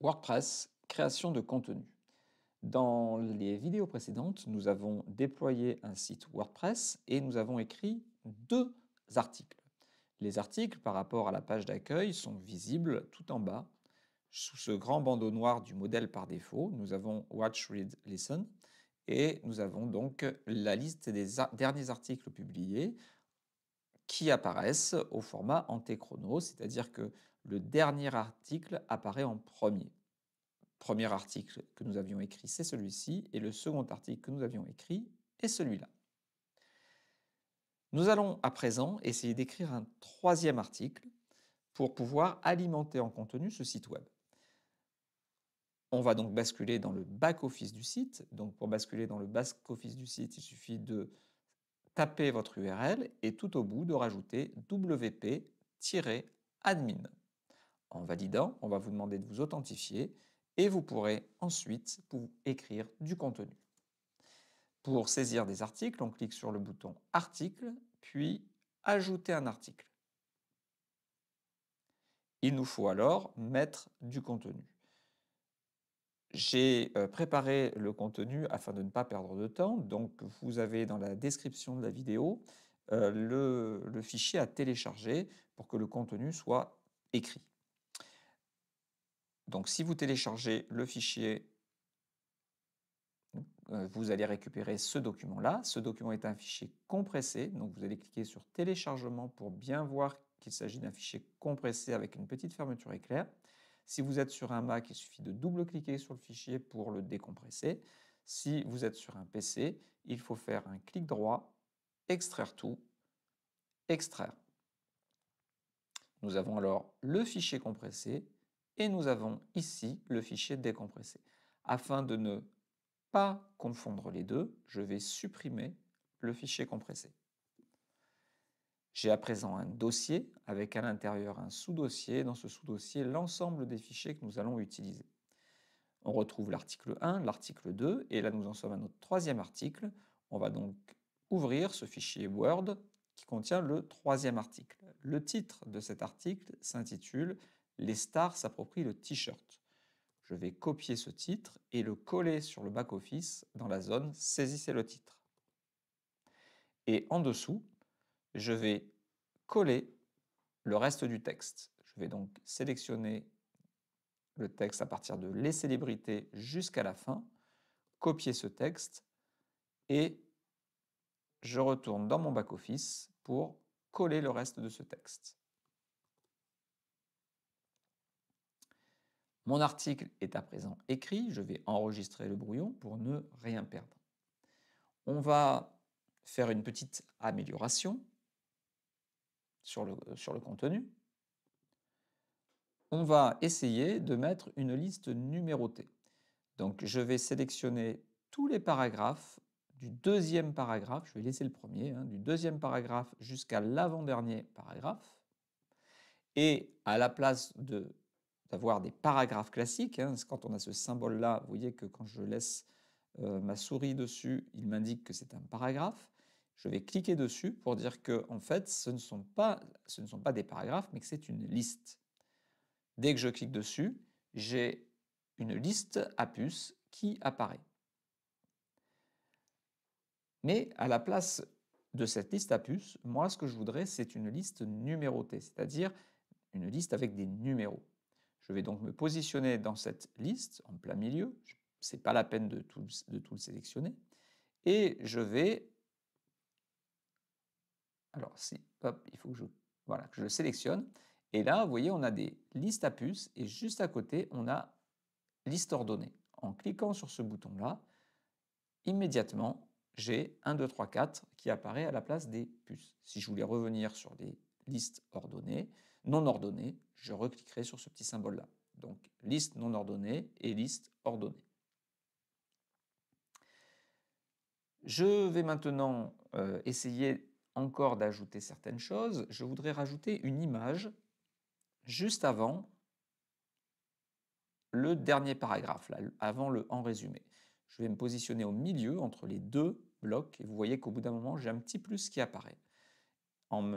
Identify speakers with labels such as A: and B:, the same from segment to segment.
A: WordPress, création de contenu. Dans les vidéos précédentes, nous avons déployé un site WordPress et nous avons écrit deux articles. Les articles par rapport à la page d'accueil sont visibles tout en bas. Sous ce grand bandeau noir du modèle par défaut, nous avons Watch, Read, Listen et nous avons donc la liste des derniers articles publiés, qui apparaissent au format antéchrono, c'est-à-dire que le dernier article apparaît en premier. Premier article que nous avions écrit, c'est celui-ci, et le second article que nous avions écrit est celui-là. Nous allons à présent essayer d'écrire un troisième article pour pouvoir alimenter en contenu ce site web. On va donc basculer dans le back-office du site. Donc pour basculer dans le back-office du site, il suffit de tapez votre URL et tout au bout de rajouter wp-admin. En validant, on va vous demander de vous authentifier et vous pourrez ensuite écrire du contenu. Pour saisir des articles, on clique sur le bouton Article, puis Ajouter un article. Il nous faut alors mettre du contenu. J'ai préparé le contenu afin de ne pas perdre de temps. Donc, vous avez dans la description de la vidéo le, fichier à télécharger pour que le contenu soit écrit. Donc, si vous téléchargez le fichier, vous allez récupérer ce document-là. Ce document est un fichier compressé. Donc, vous allez cliquer sur téléchargement pour bien voir qu'il s'agit d'un fichier compressé avec une petite fermeture éclair. Si vous êtes sur un Mac, il suffit de double-cliquer sur le fichier pour le décompresser. Si vous êtes sur un PC, il faut faire un clic droit, extraire tout, extraire. Nous avons alors le fichier compressé et nous avons ici le fichier décompressé. Afin de ne pas confondre les deux, je vais supprimer le fichier compressé. J'ai à présent un dossier avec à l'intérieur un sous-dossier. Dans ce sous-dossier, l'ensemble des fichiers que nous allons utiliser. On retrouve l'article 1, l'article 2, et là nous en sommes à notre troisième article. On va donc ouvrir ce fichier Word qui contient le troisième article. Le titre de cet article s'intitule « Les stars s'approprient le t-shirt ». Je vais copier ce titre et le coller sur le back-office dans la zone « Saisissez le titre ». Et en dessous, je vais coller le reste du texte. Je vais donc sélectionner le texte à partir de les célébrités jusqu'à la fin, copier ce texte et je retourne dans mon back-office pour coller le reste de ce texte. Mon article est à présent écrit, je vais enregistrer le brouillon pour ne rien perdre. On va faire une petite amélioration. Euh, sur le, contenu, on va essayer de mettre une liste numérotée. Donc je vais sélectionner tous les paragraphes du deuxième paragraphe, je vais laisser le premier, hein, du deuxième paragraphe jusqu'à l'avant-dernier paragraphe. Et à la place d'avoir des paragraphes classiques, hein, quand on a ce symbole-là, vous voyez que quand je laisse euh, ma souris dessus, il m'indique que c'est un paragraphe je vais cliquer dessus pour dire que, en fait, ce ne sont pas, ce ne sont pas des paragraphes, mais que c'est une liste. Dès que je clique dessus, j'ai une liste à puces qui apparaît. Mais à la place de cette liste à puces, moi, ce que je voudrais, c'est une liste numérotée, c'est-à-dire une liste avec des numéros. Je vais donc me positionner dans cette liste, en plein milieu. Ce n'est pas la peine de tout, de tout le sélectionner. Et je vais alors, si, hop, il faut que je, voilà, que je le sélectionne. Et là, vous voyez, on a des listes à puces et juste à côté, on a liste ordonnée. En cliquant sur ce bouton-là, immédiatement, j'ai 1, 2, 3, 4 qui apparaît à la place des puces. Si je voulais revenir sur des listes ordonnées, non ordonnées, je recliquerai sur ce petit symbole-là. Donc, liste non ordonnée et liste ordonnée. Je vais maintenant euh, essayer encore d'ajouter certaines choses, je voudrais rajouter une image juste avant le dernier paragraphe, avant le en résumé. Je vais me positionner au milieu entre les deux blocs et vous voyez qu'au bout d'un moment, j'ai un petit plus qui apparaît. En,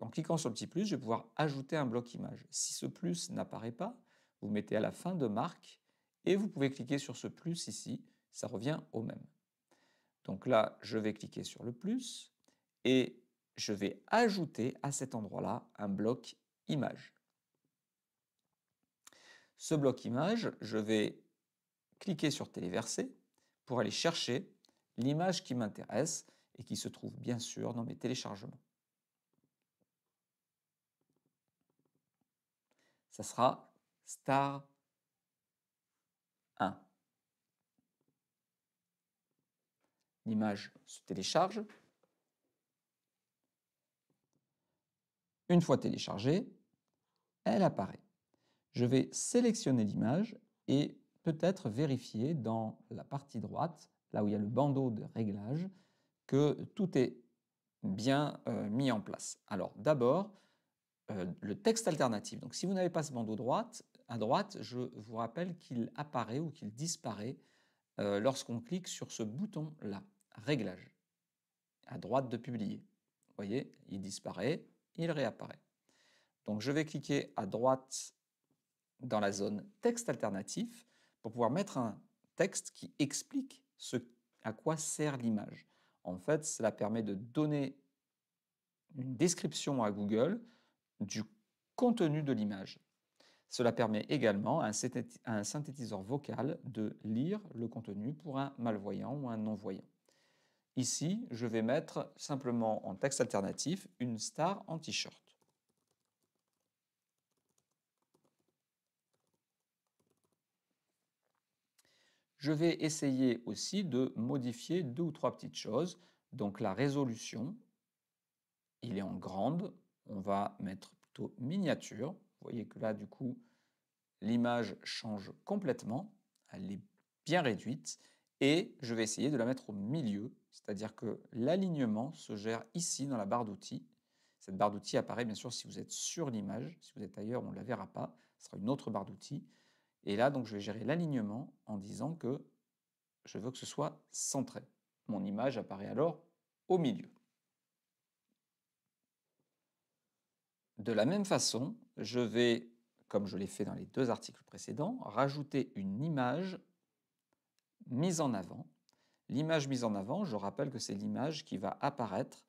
A: en, cliquant sur le petit plus, je vais pouvoir ajouter un bloc image. Si ce plus n'apparaît pas, vous mettez à la fin de marque et vous pouvez cliquer sur ce plus ici, ça revient au même. Donc là, je vais cliquer sur le plus, et je vais ajouter à cet endroit-là un bloc image. Ce bloc image, je vais cliquer sur téléverser pour aller chercher l'image qui m'intéresse et qui se trouve bien sûr dans mes téléchargements. Ça sera star 1. L'image se télécharge, Une fois téléchargée, elle apparaît. Je vais sélectionner l'image et peut-être vérifier dans la partie droite, là où il y a le bandeau de réglage, que tout est bien euh, mis en place. Alors d'abord, euh, le texte alternatif. Donc si vous n'avez pas ce bandeau droite, à droite, je vous rappelle qu'il apparaît ou qu'il disparaît euh, lorsqu'on clique sur ce bouton-là, réglage, à droite de Publier. Vous voyez, il disparaît, il réapparaît. Donc je vais cliquer à droite dans la zone texte alternatif pour pouvoir mettre un texte qui explique à quoi sert l'image. En fait, cela permet de donner une description à Google du contenu de l'image. Cela permet également à un synthétiseur vocal de lire le contenu pour un malvoyant ou un non-voyant. Ici, je vais mettre simplement en texte alternatif une star en t-shirt. Je vais essayer aussi de modifier deux ou trois petites choses. Donc la résolution, il est en grande. On va mettre plutôt miniature. Vous voyez que là, du coup, l'image change complètement. Elle est bien réduite et je vais essayer de la mettre au milieu, c'est-à-dire que l'alignement se gère ici dans la barre d'outils. Cette barre d'outils apparaît bien sûr si vous êtes sur l'image, si vous êtes ailleurs on ne la verra pas, ce sera une autre barre d'outils. Et là donc je vais gérer l'alignement en disant que je veux que ce soit centré. Mon image apparaît alors au milieu. De la même façon, je vais, comme je l'ai fait dans les deux articles précédents, rajouter une image mise en avant. L'image mise en avant, je rappelle que c'est l'image qui va apparaître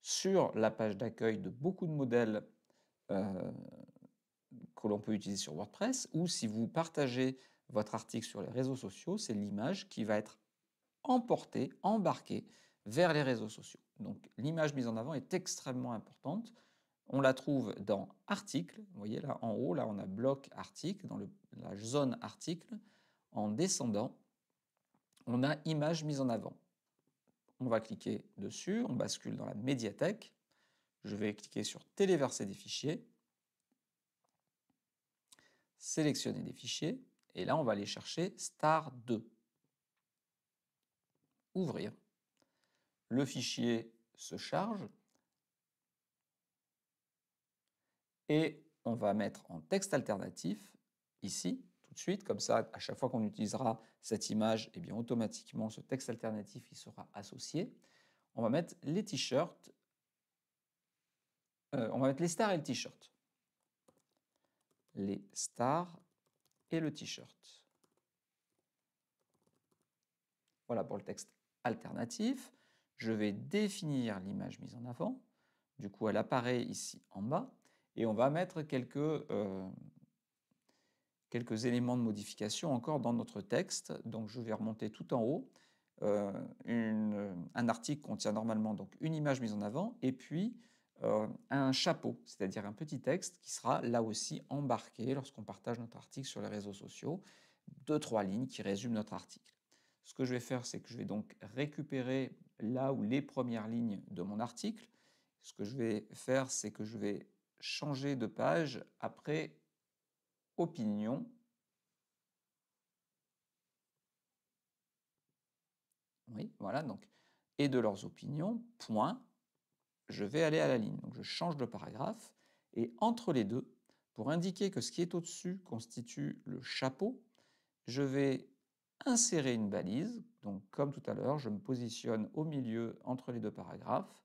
A: sur la page d'accueil de beaucoup de modèles euh, que l'on peut utiliser sur WordPress, ou si vous partagez votre article sur les réseaux sociaux, c'est l'image qui va être emportée, embarquée vers les réseaux sociaux. Donc l'image mise en avant est extrêmement importante. On la trouve dans articles, vous voyez là en haut, là on a bloc article, dans la zone article. En descendant, on a Images mise en avant. On va cliquer dessus, on bascule dans la médiathèque. Je vais cliquer sur Téléverser des fichiers, sélectionner des fichiers, et là on va aller chercher Star 2. Ouvrir. Le fichier se charge et on va mettre en texte alternatif ici suite. Comme ça, à chaque fois qu'on utilisera cette image, et eh bien, automatiquement, ce texte alternatif y sera associé. On va mettre les t-shirts. Euh, on va mettre les stars et le t-shirt. Les stars et le t-shirt. Voilà pour le texte alternatif. Je vais définir l'image mise en avant. Du coup, elle apparaît ici en bas. Et on va mettre quelques, euh, quelques éléments de modification encore dans notre texte. Donc je vais remonter tout en haut. Euh, euh, un article contient normalement donc une image mise en avant et puis euh, un chapeau, c'est-à-dire un petit texte qui sera là aussi embarqué lorsqu'on partage notre article sur les réseaux sociaux. Deux, trois lignes qui résument notre article. Ce que je vais faire, c'est que je vais donc récupérer là où les premières lignes de mon article. Ce que je vais faire, c'est que je vais changer de page après opinion. Oui, voilà, donc, et de leurs opinions, point, je vais aller à la ligne. Donc je change de paragraphe, et entre les deux, pour indiquer que ce qui est au-dessus constitue le chapeau, je vais insérer une balise. Donc comme tout à l'heure, je me positionne au milieu entre les deux paragraphes.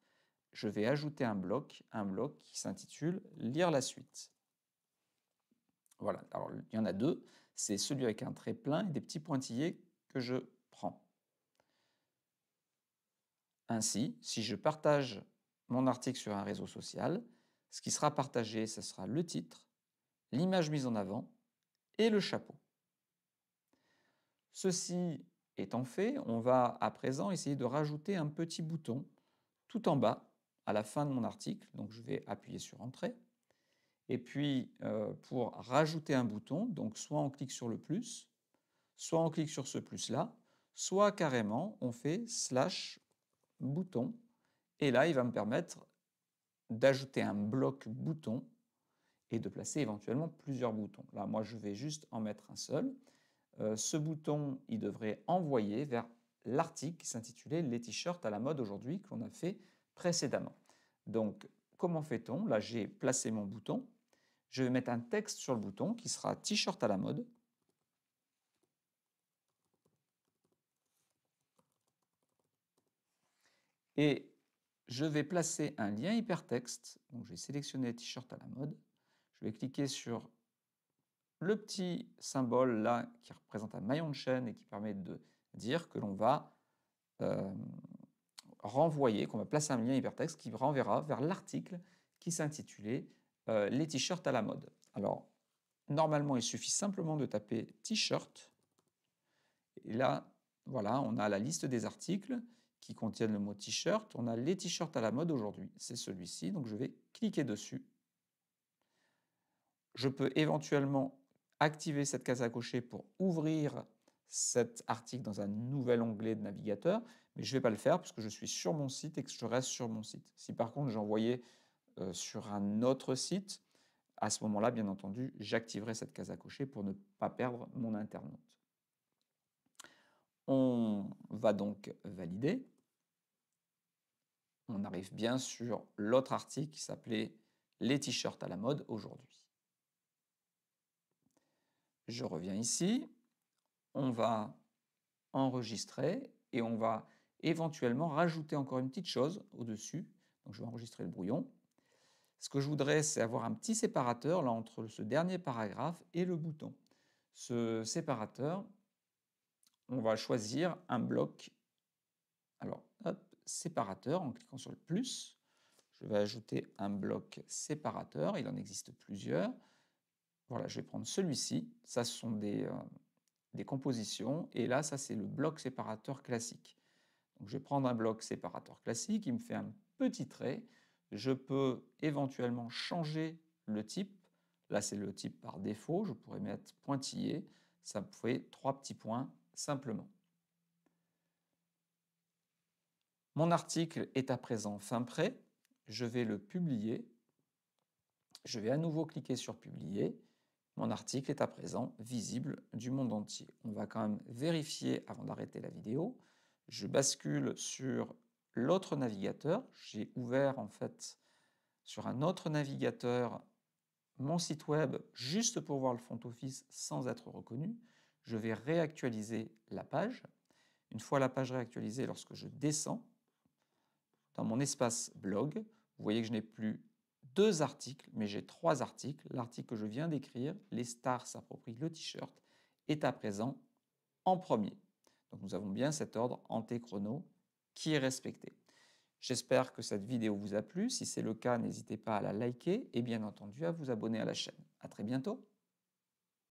A: Je vais ajouter un bloc, un bloc qui s'intitule Lire la suite. Voilà, alors il y en a deux. C'est celui avec un trait plein et des petits pointillés que je prends. Ainsi, si je partage mon article sur un réseau social, ce qui sera partagé, ce sera le titre, l'image mise en avant et le chapeau. Ceci étant fait, on va à présent essayer de rajouter un petit bouton tout en bas à la fin de mon article. Donc je vais appuyer sur Entrée. Et puis, euh, pour rajouter un bouton, donc soit on clique sur le plus, soit on clique sur ce plus-là, soit carrément on fait slash bouton. Et là, il va me permettre d'ajouter un bloc bouton et de placer éventuellement plusieurs boutons. Là, moi, je vais juste en mettre un seul. Euh, ce bouton, il devrait envoyer vers l'article qui s'intitulait Les t-shirts à la mode aujourd'hui, qu'on a fait précédemment. Donc, comment fait-on Là, j'ai placé mon bouton je vais mettre un texte sur le bouton qui sera T-shirt à la mode. Et je vais placer un lien hypertexte. Donc, je vais sélectionner T-shirt à la mode. Je vais cliquer sur le petit symbole là qui représente un maillon de chaîne et qui permet de dire que l'on va euh, renvoyer, qu'on va placer un lien hypertexte qui renverra vers l'article qui s'intitulait euh, les t-shirts à la mode. Alors, normalement, il suffit simplement de taper t-shirt. Et là, voilà, on a la liste des articles qui contiennent le mot t-shirt. On a les t-shirts à la mode aujourd'hui. C'est celui-ci, donc je vais cliquer dessus. Je peux éventuellement activer cette case à cocher pour ouvrir cet article dans un nouvel onglet de navigateur, mais je ne vais pas le faire puisque je suis sur mon site et que je reste sur mon site. Si par contre j'envoyais euh, sur un autre site, à ce moment-là, bien entendu, j'activerai cette case à cocher pour ne pas perdre mon internaute. On va donc valider. On arrive bien sur l'autre article qui s'appelait Les t-shirts à la mode aujourd'hui. Je reviens ici. On va enregistrer et on va éventuellement rajouter encore une petite chose au-dessus. Donc je vais enregistrer le brouillon ce que je voudrais, c'est avoir un petit séparateur là, entre ce dernier paragraphe et le bouton. Ce séparateur, on va choisir un bloc. Alors, séparateur, en cliquant sur le plus, je vais ajouter un bloc séparateur, il en existe plusieurs. Voilà, je vais prendre celui-ci, ça ce sont des, euh, compositions, et là, ça c'est le bloc séparateur classique. Donc je vais prendre un bloc séparateur classique, il me fait un petit trait, je peux éventuellement changer le type. Là, c'est le type par défaut. Je pourrais mettre pointillé. Ça fait trois petits points simplement. Mon article est à présent fin prêt. Je vais le publier. Je vais à nouveau cliquer sur publier. Mon article est à présent visible du monde entier. On va quand même vérifier avant d'arrêter la vidéo. Je bascule sur l'autre navigateur. J'ai ouvert en fait sur un autre navigateur mon site web juste pour voir le front office sans être reconnu. Je vais réactualiser la page. Une fois la page réactualisée, lorsque je descends dans mon espace blog, vous voyez que je n'ai plus deux articles, mais j'ai trois articles. L'article que je viens d'écrire, Les stars s'approprient le t-shirt, est à présent en premier. Donc nous avons bien cet ordre antéchrono. chrono qui est respecté. J'espère que cette vidéo vous a plu. Si c'est le cas, n'hésitez pas à la liker et bien entendu à vous abonner à la chaîne. À très bientôt.